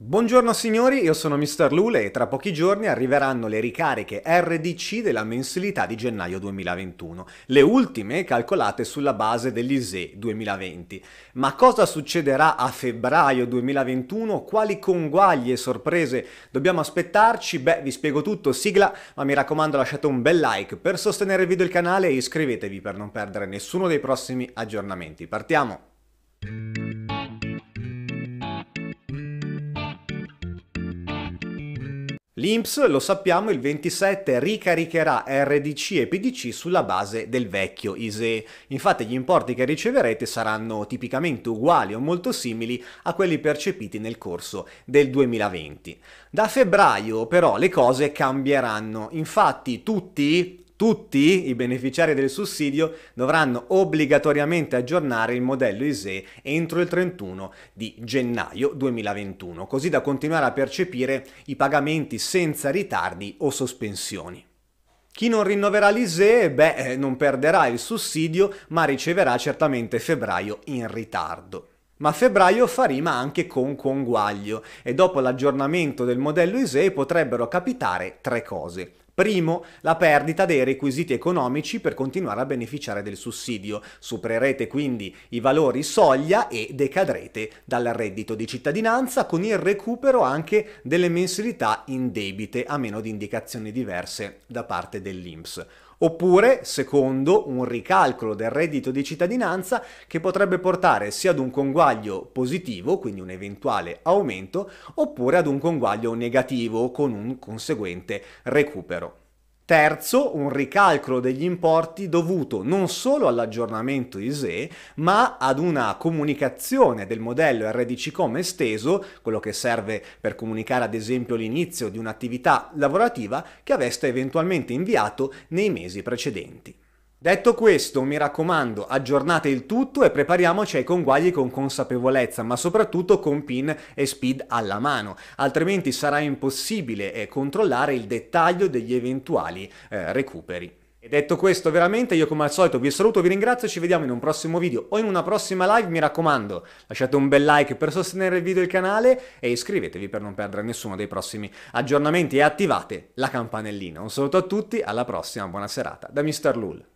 Buongiorno signori, io sono Mr. Lule e tra pochi giorni arriveranno le ricariche RDC della mensilità di gennaio 2021, le ultime calcolate sulla base dell'ISE 2020. Ma cosa succederà a febbraio 2021? Quali conguagli e sorprese dobbiamo aspettarci? Beh, vi spiego tutto, sigla, ma mi raccomando lasciate un bel like per sostenere il video il canale e iscrivetevi per non perdere nessuno dei prossimi aggiornamenti. Partiamo! L'INPS, lo sappiamo, il 27 ricaricherà RDC e PDC sulla base del vecchio ISE. Infatti gli importi che riceverete saranno tipicamente uguali o molto simili a quelli percepiti nel corso del 2020. Da febbraio però le cose cambieranno. Infatti tutti, tutti i beneficiari del sussidio dovranno obbligatoriamente aggiornare il modello ISE entro il 31 di gennaio 2021, così da continuare a percepire i pagamenti senza ritardi o sospensioni. Chi non rinnoverà l'ISEE, beh, eh, non perderà il sussidio, ma riceverà certamente febbraio in ritardo. Ma febbraio fa rima anche con conguaglio e dopo l'aggiornamento del modello ISEE potrebbero capitare tre cose. Primo, la perdita dei requisiti economici per continuare a beneficiare del sussidio. Supererete quindi i valori soglia e decadrete dal reddito di cittadinanza con il recupero anche delle mensilità in debite, a meno di indicazioni diverse da parte dell'INPS. Oppure, secondo, un ricalcolo del reddito di cittadinanza che potrebbe portare sia ad un conguaglio positivo, quindi un eventuale aumento, oppure ad un conguaglio negativo con un conseguente recupero. Terzo, un ricalcolo degli importi dovuto non solo all'aggiornamento ISE, ma ad una comunicazione del modello RDC-COM esteso, quello che serve per comunicare ad esempio l'inizio di un'attività lavorativa che aveste eventualmente inviato nei mesi precedenti. Detto questo, mi raccomando, aggiornate il tutto e prepariamoci ai conguagli con consapevolezza, ma soprattutto con pin e speed alla mano, altrimenti sarà impossibile eh, controllare il dettaglio degli eventuali eh, recuperi. E detto questo, veramente io come al solito vi saluto, vi ringrazio ci vediamo in un prossimo video o in una prossima live, mi raccomando, lasciate un bel like per sostenere il video e il canale e iscrivetevi per non perdere nessuno dei prossimi aggiornamenti e attivate la campanellina. Un saluto a tutti, alla prossima, buona serata da Mr. Lul.